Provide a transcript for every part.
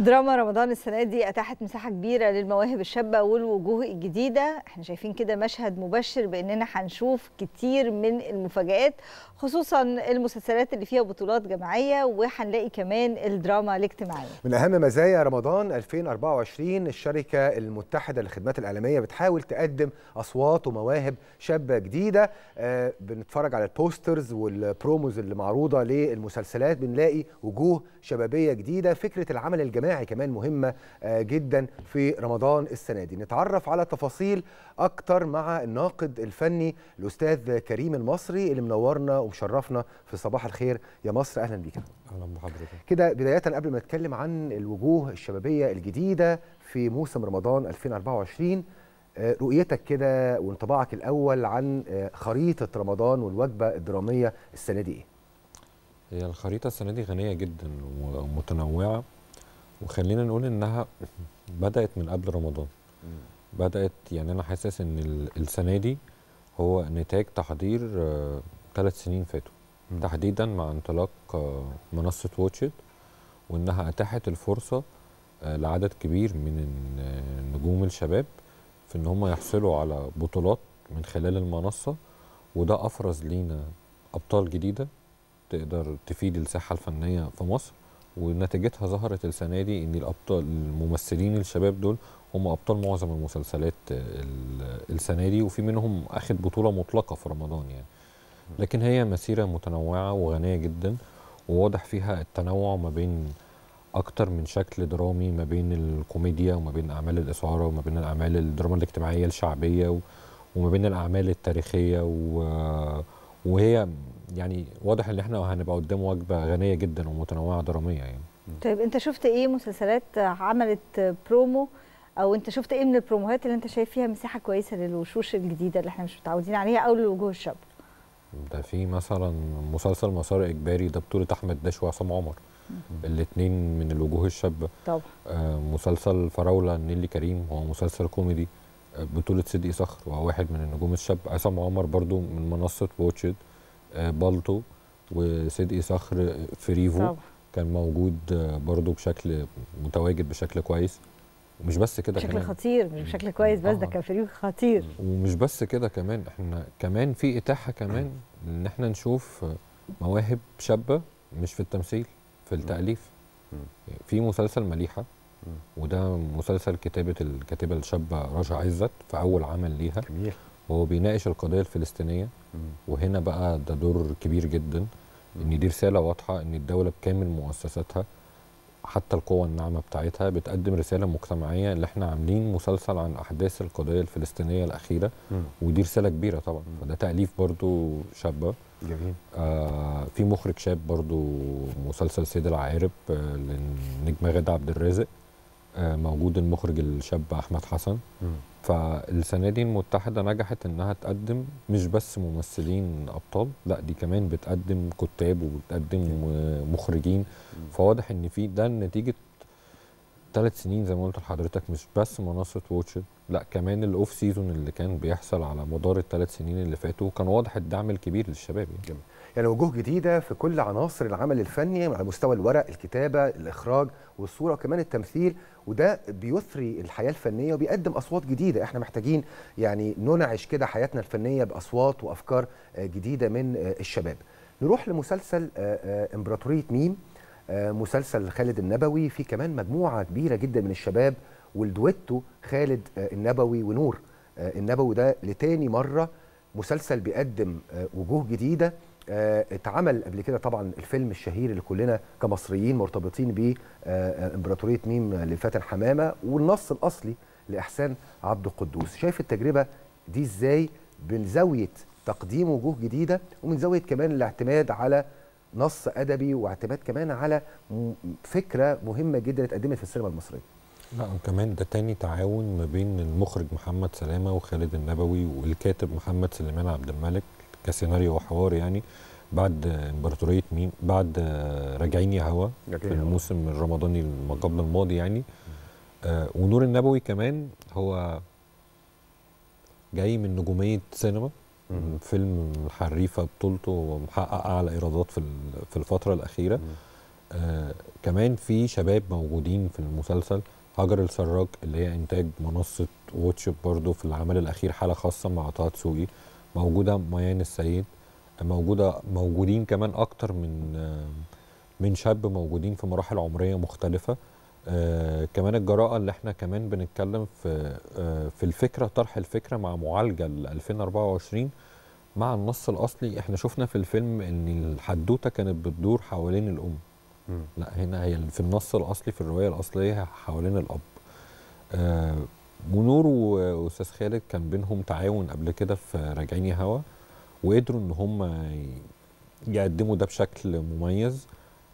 دراما رمضان السنة دي أتاحت مساحة كبيرة للمواهب الشابة والوجوه الجديدة احنا شايفين كده مشهد مبشر بأننا هنشوف كتير من المفاجآت خصوصا المسلسلات اللي فيها بطولات جماعية وهنلاقي كمان الدراما الاجتماعية من أهم مزايا رمضان 2024 الشركة المتحدة للخدمات الإعلامية بتحاول تقدم أصوات ومواهب شابة جديدة آه، بنتفرج على البوسترز والبروموز اللي معروضة للمسلسلات بنلاقي وجوه شبابية جديدة فكرة العمل الجماعي الجماعي كمان مهمه آه، جدا في رمضان السنه دي نتعرف على تفاصيل اكتر مع الناقد الفني الاستاذ كريم المصري اللي منورنا ومشرفنا في صباح الخير يا مصر اهلا بيك اهلا بحضرتك كده بدايه قبل ما نتكلم عن الوجوه الشبابيه الجديده في موسم رمضان 2024 آه، رؤيتك كده وانطباعك الاول عن آه، خريطه رمضان والوجبه الدراميه السنه دي ايه هي الخريطه السنه دي غنيه جدا ومتنوعه وخلينا نقول انها بدات من قبل رمضان بدات يعني انا حاسس ان السنه دي هو نتاج تحضير ثلاث آه، سنين فاتوا تحديدا مع انطلاق آه، منصه واتشت وانها اتاحت الفرصه آه، لعدد كبير من نجوم الشباب في ان هم يحصلوا على بطولات من خلال المنصه وده افرز لينا ابطال جديده تقدر تفيد الساحه الفنيه في مصر ونتيجتها ظهرت السنه دي ان الابطال الممثلين الشباب دول هم ابطال معظم المسلسلات السنه دي وفي منهم اخد بطوله مطلقه في رمضان يعني لكن هي مسيره متنوعه وغنيه جدا وواضح فيها التنوع ما بين اكتر من شكل درامي ما بين الكوميديا وما بين اعمال الاثاره وما بين الاعمال الدراما الاجتماعيه الشعبيه وما بين الاعمال التاريخيه و وهي يعني واضح ان احنا هنبقى قدام وجبه غنيه جدا ومتنوعه دراميه يعني طيب انت شفت ايه مسلسلات عملت برومو او انت شفت ايه من البروموهات اللي انت شايف فيها مساحه كويسه للوشوش الجديده اللي احنا مش متعودين عليها او للوجوه الشاب ده في مثلا مسلسل مسار اجباري ده بطوله احمد داش وعصام عمر الاثنين من الوجوه الشابه طبعا آه مسلسل فراوله نيلي كريم هو مسلسل كوميدي بطولة صديق صخر وهو واحد من النجوم الشاب عصام عمر برضو من منصة واتشد آه، بالطو وصديق صخر آه، في ريفو طبعا. كان موجود آه، برضو بشكل متواجد بشكل كويس ومش بس كده بشكل كمان. خطير مش بشكل كويس بس ده كان فريق خطير ومش بس كده كمان احنا كمان في اتاحه كمان ان احنا نشوف مواهب شابه مش في التمثيل في التاليف في مسلسل مليحه وده مسلسل كتابه الكاتبه الشابه رجا عزت في اول عمل ليها جميل وهو بيناقش القضيه الفلسطينيه وهنا بقى ده دور كبير جدا ان دي رساله واضحه ان الدوله بكامل مؤسساتها حتى القوة الناعمه بتاعتها بتقدم رساله مجتمعيه اللي احنا عاملين مسلسل عن احداث القضيه الفلسطينيه الاخيره ودي رساله كبيره طبعا فده تاليف برضو شابه جميل آه في مخرج شاب برضو مسلسل سيد العارب آه للنجمه غاده عبد الرازق موجود المخرج الشاب احمد حسن فالسنه دي المتحده نجحت انها تقدم مش بس ممثلين ابطال لا دي كمان بتقدم كتاب وبتقدم مخرجين فواضح ان في ده نتيجه ثلاث سنين زي ما قلت لحضرتك مش بس منصه واتش لا كمان الاوف سيزون اللي كان بيحصل على مدار الثلاث سنين اللي فاتوا كان واضح الدعم الكبير للشباب يعني. جميل. يعني وجوه جديده في كل عناصر العمل الفني على مستوى الورق الكتابه الاخراج والصوره وكمان التمثيل وده بيثري الحياه الفنيه وبيقدم اصوات جديده احنا محتاجين يعني ننعش كده حياتنا الفنيه باصوات وافكار آه، جديده من آه، الشباب نروح لمسلسل آه، امبراطوريه ميم مسلسل خالد النبوي في كمان مجموعه كبيره جدا من الشباب والدويتو خالد النبوي ونور النبوي ده لتاني مره مسلسل بيقدم وجوه جديده آه، اتعمل قبل كده طبعا الفيلم الشهير اللي كلنا كمصريين مرتبطين بيه آه، آه، امبراطوريه ميم لفاتن حمامه والنص الاصلي لاحسان عبد القدوس شايف التجربه دي ازاي من زاويه تقديم وجوه جديده ومن زاويه كمان الاعتماد على نص ادبي واعتماد كمان على فكره مهمه جدا اتقدمت في السينما المصريه لا نعم، وكمان ده تاني تعاون ما بين المخرج محمد سلامه وخالد النبوي والكاتب محمد سليمان عبد الملك كسيناريو وحوار يعني بعد امبراطوريه مين بعد آه، راجعين يا هوا في الموسم الرمضاني ما قبل الماضي يعني آه، ونور النبوي كمان هو جاي من نجوميه سينما فيلم حريفه بطولته ومحقق اعلى ايرادات في في الفتره الاخيره آه كمان في شباب موجودين في المسلسل هجر السراج اللي هي انتاج منصه واتشب برضو في العمل الاخير حاله خاصه مع طه دسوقي موجوده ميان السيد موجوده موجودين كمان اكتر من من شاب موجودين في مراحل عمريه مختلفه آه، كمان الجراءه اللي احنا كمان بنتكلم في آه، في الفكره طرح الفكره مع معالجه ل 2024 مع النص الاصلي احنا شفنا في الفيلم ان الحدوته كانت بتدور حوالين الام م. لا هنا هي في النص الاصلي في الروايه الاصليه حوالين الاب آه، ونور واستاذ خالد كان بينهم تعاون قبل كده في راجعين هوا وقدروا ان هم يقدموا ده بشكل مميز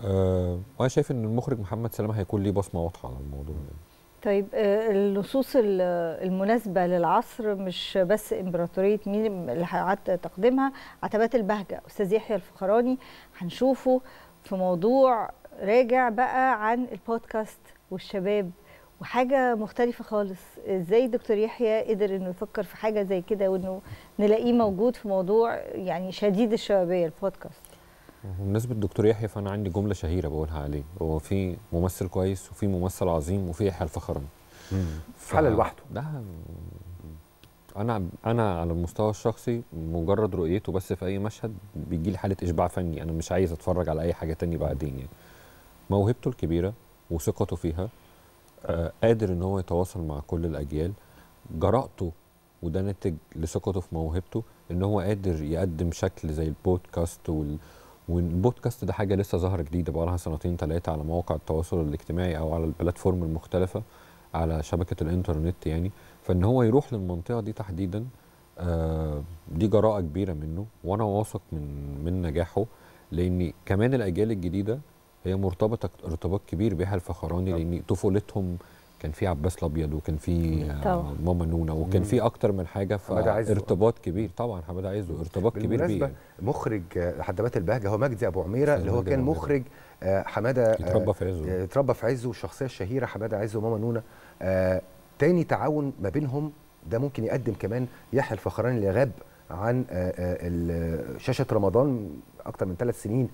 أه وانا شايف ان المخرج محمد سلامه هيكون ليه بصمه واضحه على الموضوع ده طيب آه، النصوص المناسبه للعصر مش بس امبراطوريه مين اللي هيعد تقديمها عتبات البهجه استاذ يحيى الفخراني هنشوفه في موضوع راجع بقى عن البودكاست والشباب وحاجه مختلفه خالص ازاي دكتور يحيى قدر انه يفكر في حاجه زي كده وانه نلاقيه موجود في موضوع يعني شديد الشبابيه البودكاست بمناسبه الدكتور يحيى فانا عندي جمله شهيره بقولها عليه هو في ممثل كويس وفي ممثل عظيم وفي يحيى الفخراني ف... حاله لوحده ده انا انا على المستوى الشخصي مجرد رؤيته بس في اي مشهد بيجي لي حاله اشباع فني انا مش عايز اتفرج على اي حاجه تانية بعدين يعني موهبته الكبيره وثقته فيها آه، قادر ان هو يتواصل مع كل الاجيال جرأته وده ناتج لثقته في موهبته ان هو قادر يقدم شكل زي البودكاست وال والبودكاست ده حاجه لسه ظاهره جديده بقى لها سنتين ثلاثه على مواقع التواصل الاجتماعي او على البلاتفورم المختلفه على شبكه الانترنت يعني فان هو يروح للمنطقه دي تحديدا آه دي جراءه كبيره منه وانا واثق من من نجاحه لان كمان الاجيال الجديده هي مرتبطه ارتباط كبير بها الفخراني لان طفولتهم كان في عباس الابيض وكان في آه، ماما نونه وكان في اكتر من حاجه فارتباط كبير طبعا حماده عايزه ارتباط كبير بيه مخرج آه، حدبات البهجه هو مجدي ابو عميره اللي هو كان مخرج آه، حماده اتربى في عزه اتربى في عزه والشخصيه الشهيره حماده عزه وماما نونه تاني تعاون ما بينهم ده ممكن يقدم كمان يحيى الفخراني اللي غاب عن شاشه رمضان اكتر من ثلاث سنين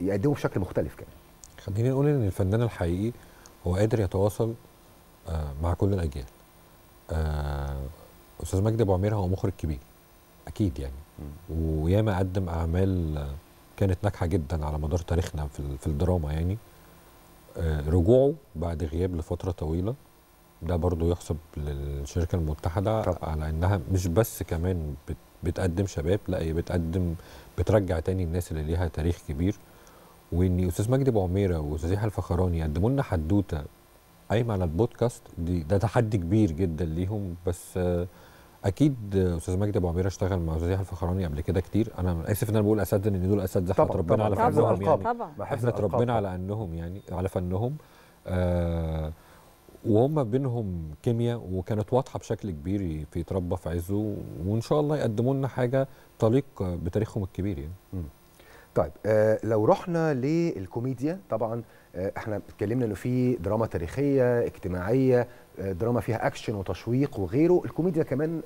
يقدمه بشكل مختلف كمان خلينا نقول ان الفنان الحقيقي هو قادر يتواصل آه، مع كل الاجيال آه، استاذ مجدي ابو عمير هو مخرج كبير اكيد يعني وياما قدم اعمال كانت ناجحه جدا على مدار تاريخنا في في الدراما يعني آه، رجوعه بعد غياب لفتره طويله ده برضه يحسب للشركه المتحده طبعا. على انها مش بس كمان بتقدم شباب لا هي بتقدم بترجع تاني الناس اللي ليها تاريخ كبير وان استاذ مجدي ابو عميره واستاذ يحيى الفخراني قدموا لنا حدوته قايمه على البودكاست دي ده تحدي كبير جدا ليهم بس اكيد استاذ مجدي ابو عميره اشتغل مع استاذ يحيى الفخراني قبل كده كتير انا اسف ان انا بقول اساتذه ان دول اساتذه حفظ ربنا على فنهم يعني طبعا احنا ربنا على انهم يعني على فنهم آه وهم بينهم كيمياء وكانت واضحه بشكل كبير في تربى في عزه وان شاء الله يقدموا لنا حاجه تليق بتاريخهم الكبير يعني م. طيب آه لو رحنا للكوميديا طبعا آه احنا اتكلمنا انه في دراما تاريخيه اجتماعيه آه دراما فيها اكشن وتشويق وغيره الكوميديا كمان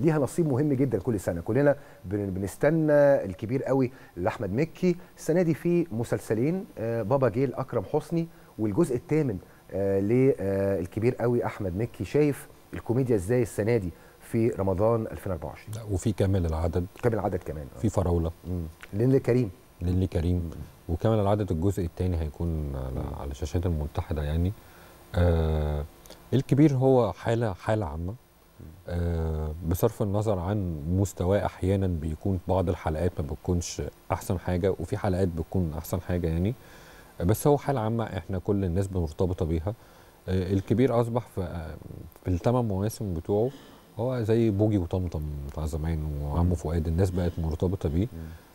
ليها نصيب مهم جدا كل سنه كلنا بنستنى الكبير قوي لاحمد مكي السنه دي في مسلسلين آه بابا جيل اكرم حسني والجزء الثامن آه للكبير آه، قوي احمد مكي شايف الكوميديا ازاي السنه دي في رمضان 2024 لا وفي كامل العدد كامل العدد كمان في فراوله لان كريم نيللي كريم وكامل العدد الجزء الثاني هيكون على, على الشاشات المتحده يعني آه الكبير هو حاله حاله عامه آه بصرف النظر عن مستواه احيانا بيكون بعض الحلقات ما بتكونش احسن حاجه وفي حلقات بتكون احسن حاجه يعني بس هو حاله عامه احنا كل الناس مرتبطه بيها آه الكبير اصبح في, آه في الثمان مواسم بتوعه هو زي بوجي وطمطم بتاع زمان وعمو فؤاد الناس بقت مرتبطه بيه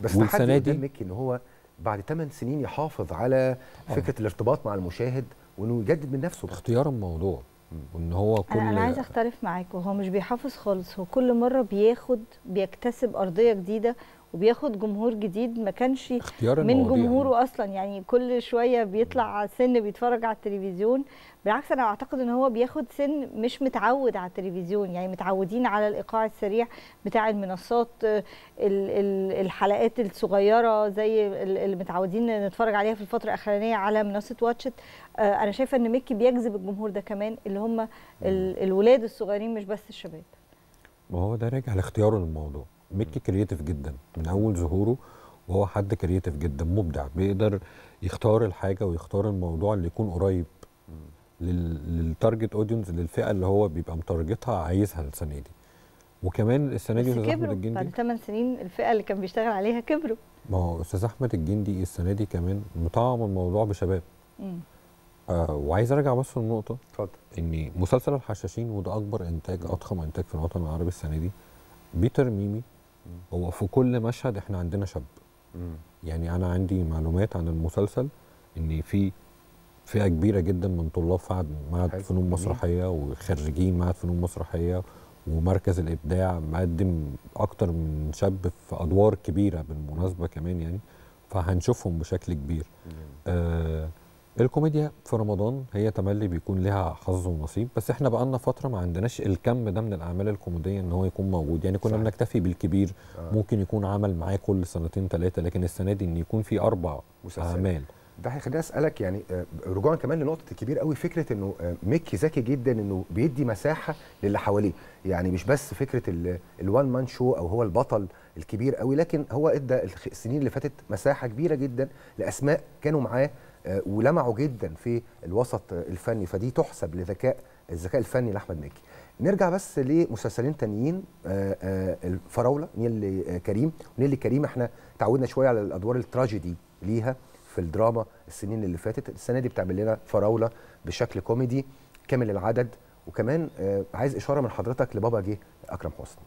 بس والسنه دي مكي ان هو بعد 8 سنين يحافظ على آه. فكره الارتباط مع المشاهد وانه يجدد من نفسه اختيار الموضوع وان هو كل انا, أنا اختلف معاك وهو مش بيحافظ خالص هو كل مره بياخد بيكتسب ارضيه جديده وبياخد جمهور جديد ما كانش من جمهوره اصلا يعني كل شويه بيطلع سن بيتفرج على التلفزيون بالعكس انا اعتقد ان هو بياخد سن مش متعود على التلفزيون يعني متعودين على الايقاع السريع بتاع المنصات الحلقات الصغيره زي اللي متعودين نتفرج عليها في الفتره الاخرانيه على منصه واتشت آه، انا شايفه ان ميكي بيجذب الجمهور ده كمان اللي هم الولاد الصغيرين مش بس الشباب وهو ده راجع لاختياره للموضوع ميكي كرييتيف جدا من اول ظهوره وهو حد كرييتيف جدا مبدع بيقدر يختار الحاجه ويختار الموضوع اللي يكون قريب للتارجت اودينس للفئه اللي هو بيبقى متارجتها عايزها السنه دي وكمان السنه دي استاذ احمد الجندي بعد 8 سنين الفئه اللي كان بيشتغل عليها كبروا ما هو استاذ احمد الجندي السنه دي كمان مطعم الموضوع بشباب آه وعايز ارجع بس للنقطه اتفضل ان مسلسل الحشاشين وده اكبر انتاج اضخم انتاج في الوطن العربي السنه دي بيتر ميمي هو في كل مشهد احنا عندنا شاب يعني انا عندي معلومات عن المسلسل ان في فئه كبيره جدا من طلاب فعد معهد فنون مسرحيه وخريجين معهد فنون مسرحيه ومركز الابداع مقدم اكتر من شاب في ادوار كبيره بالمناسبه كمان يعني فهنشوفهم بشكل كبير آه الكوميديا في رمضان هي تملي بيكون لها حظ ونصيب بس احنا بقالنا فتره ما عندناش الكم ده من الاعمال الكوميديه ان هو يكون موجود يعني كنا بنكتفي بالكبير آه. ممكن يكون عمل معاه كل سنتين ثلاثه لكن السنه دي ان يكون في اربع مسلسل. اعمال ده هيخليني اسالك يعني آه، رجوعا كمان لنقطه الكبير قوي فكره انه آه، ميكي ذكي جدا انه بيدي مساحه للي حواليه يعني مش بس فكره الوان مان شو او هو البطل الكبير قوي لكن هو ادى السنين اللي فاتت مساحه كبيره جدا لاسماء كانوا معاه آه، ولمعوا جدا في الوسط الفني فدي تحسب لذكاء الذكاء الفني لاحمد مكي نرجع بس لمسلسلين تانيين آه، آه، الفراوله نيل كريم ونيل كريم احنا تعودنا شويه على الادوار التراجيدي ليها في الدراما السنين اللي فاتت السنه دي بتعمل لنا فراوله بشكل كوميدي كامل العدد وكمان عايز اشاره من حضرتك لبابا جه اكرم حسني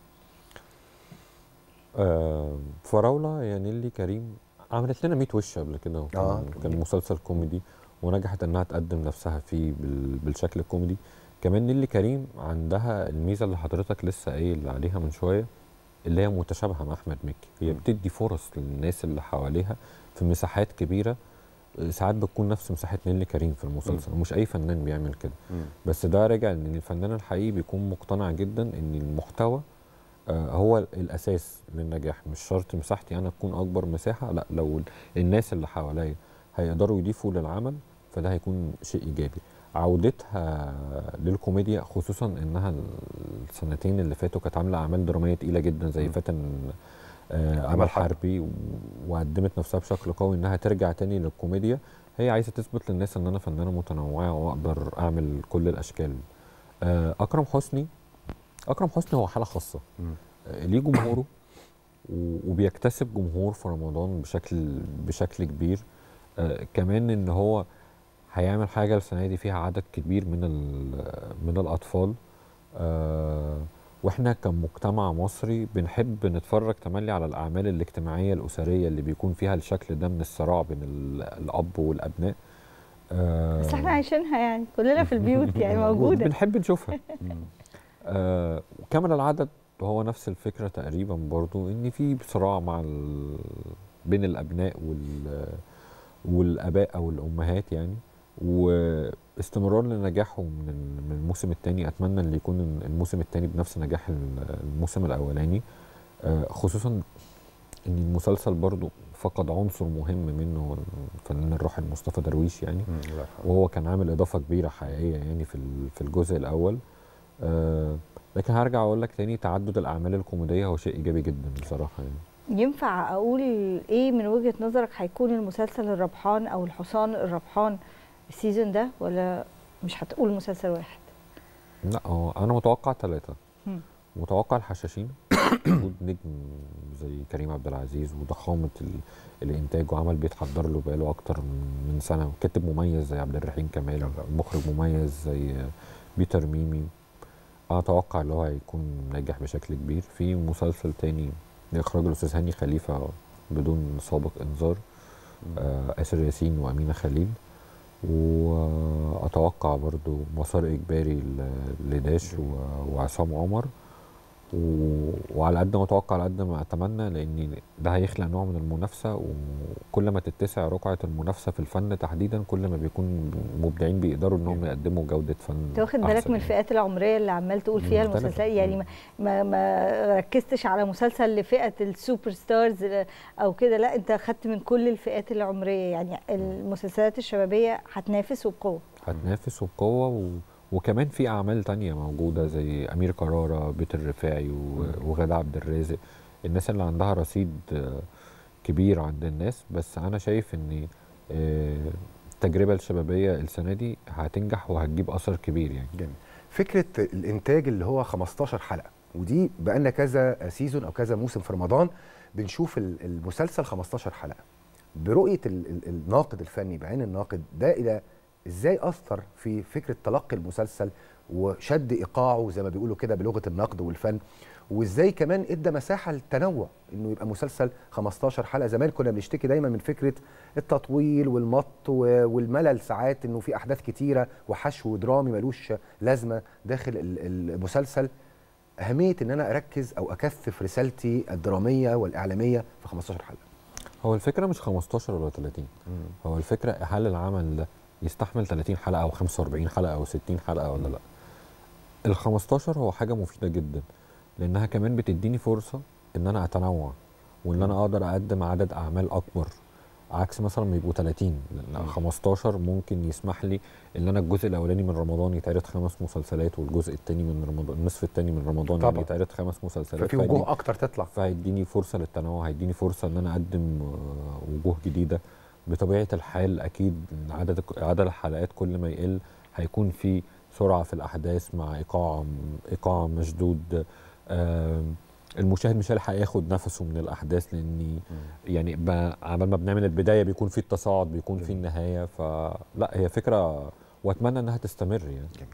فراوله يا نيلي كريم عملت لنا 100 وش قبل كده آه. كان مسلسل كوميدي ونجحت انها تقدم نفسها فيه بالشكل الكوميدي كمان نيلي كريم عندها الميزه اللي حضرتك لسه قايل عليها من شويه اللي هي متشابهه مع احمد مكي هي بتدي فرص للناس اللي حواليها في مساحات كبيره ساعات بتكون نفس مساحه نيلي كريم في المسلسل مش اي فنان بيعمل كده بس ده راجع ان الفنان الحقيقي بيكون مقتنع جدا ان المحتوى آه، هو الاساس للنجاح مش شرط مساحتي انا تكون اكبر مساحه لا لو الناس اللي حواليا هيقدروا يضيفوا للعمل فده هيكون شيء ايجابي عودتها للكوميديا خصوصا انها السنتين اللي فاتوا كانت عامله اعمال دراميه تقيله جدا زي فتن عمل آه، حربي وقدمت نفسها بشكل قوي انها ترجع تاني للكوميديا هي عايزه تثبت للناس ان انا فنانه متنوعه واقدر اعمل كل الاشكال آه، اكرم حسني اكرم حسني هو حاله خاصه م. آه، ليه جمهوره وبيكتسب جمهور في رمضان بشكل بشكل كبير آه كمان ان هو هيعمل حاجه السنه دي فيها عدد كبير من من الاطفال آه واحنا كمجتمع مصري بنحب نتفرج تملي على الاعمال الاجتماعيه الاسريه اللي بيكون فيها الشكل ده من الصراع بين الاب والابناء آه بس احنا عايشينها يعني كلنا في البيوت يعني موجوده بنحب نشوفها آه كامل العدد هو نفس الفكره تقريبا برضو ان في صراع مع ال... بين الابناء وال والاباء او الامهات يعني واستمرار لنجاحهم من الموسم الثاني اتمنى ان يكون الموسم الثاني بنفس نجاح الموسم الاولاني آه، خصوصا ان المسلسل برضو فقد عنصر مهم منه الفنان الراحل مصطفى درويش يعني وهو كان عامل اضافه كبيره حقيقيه يعني في في الجزء الاول آه، لكن هرجع اقول لك تاني تعدد الاعمال الكوميديه هو شيء ايجابي جدا بصراحه يعني ينفع اقول ايه من وجهه نظرك هيكون المسلسل الربحان او الحصان الربحان السيزون ده ولا مش هتقول مسلسل واحد لا هو انا متوقع ثلاثه متوقع الحشاشين وجود نجم زي كريم عبد العزيز وضخامه الانتاج وعمل بيتحضر له بقاله اكتر من سنه وكاتب مميز زي عبد الرحيم كمال مخرج مميز زي بيتر ميمي اتوقع ان هو هيكون ناجح بشكل كبير في مسلسل تاني لاخراج الاستاذ هاني خليفه بدون سابق انذار آه، آسر ياسين وامينه خليل واتوقع برضو مسار اجباري لداش وعصام عمر و... وعلى قد ما اتوقع على قد ما اتمنى لان ده هيخلق نوع من المنافسه وكل ما تتسع رقعه المنافسه في الفن تحديدا كل ما بيكون مبدعين بيقدروا ان هم يقدموا جوده فن انت واخد بالك من يعني. الفئات العمريه اللي عمال تقول فيها المسلسلات يعني ما, ما ما ركزتش على مسلسل لفئه السوبر ستارز او كده لا انت خدت من كل الفئات العمريه يعني المسلسلات الشبابيه هتنافس وبقوه هتنافس وبقوه و... وكمان في اعمال تانية موجوده زي امير قراره بيت الرفاعي وغاده عبد الرازق الناس اللي عندها رصيد آه، كبير عند الناس بس انا شايف ان آه، التجربه الشبابيه السنه دي هتنجح وهتجيب اثر كبير يعني جميل فكره الانتاج اللي هو 15 حلقه ودي بقالنا كذا سيزون او كذا موسم في رمضان بنشوف المسلسل 15 حلقه برؤيه الناقد الفني بعين الناقد ده الى ازاي اثر في فكره تلقي المسلسل وشد ايقاعه زي ما بيقولوا كده بلغه النقد والفن وازاي كمان ادى مساحه للتنوع انه يبقى مسلسل 15 حلقه زمان كنا بنشتكي دايما من فكره التطويل والمط والملل ساعات انه في احداث كتيره وحشو درامي ملوش لازمه داخل المسلسل اهميه ان انا اركز او اكثف رسالتي الدراميه والاعلاميه في 15 حلقه هو الفكره مش 15 ولا 30 هو الفكره هل العمل ده يستحمل 30 حلقه او 45 حلقه او 60 حلقه ولا لا ال 15 هو حاجه مفيده جدا لانها كمان بتديني فرصه ان انا اتنوع وان انا اقدر اقدم عدد اعمال اكبر عكس مثلا ما يبقوا 30 لان 15 ممكن يسمح لي ان انا الجزء الاولاني من رمضان يتعرض خمس مسلسلات والجزء الثاني من رمضان النصف الثاني من رمضان يعني طبعا. يتعرض خمس مسلسلات ففي وجوه اكتر تطلع فهيديني فرصه للتنوع هيديني فرصه ان انا اقدم آه، وجوه جديده بطبيعه الحال اكيد عدد عدد الحلقات كل ما يقل هيكون في سرعه في الاحداث مع ايقاع ايقاع مشدود المشاهد مش هيلحق ياخد نفسه من الاحداث لان يعني عمل ما بنعمل البدايه بيكون في التصاعد بيكون في النهايه فلا هي فكره واتمنى انها تستمر يعني جميل.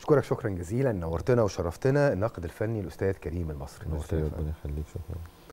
اشكرك شكرا جزيلا نورتنا وشرفتنا الناقد الفني الاستاذ كريم المصري نورتنا ربنا يخليك شكرا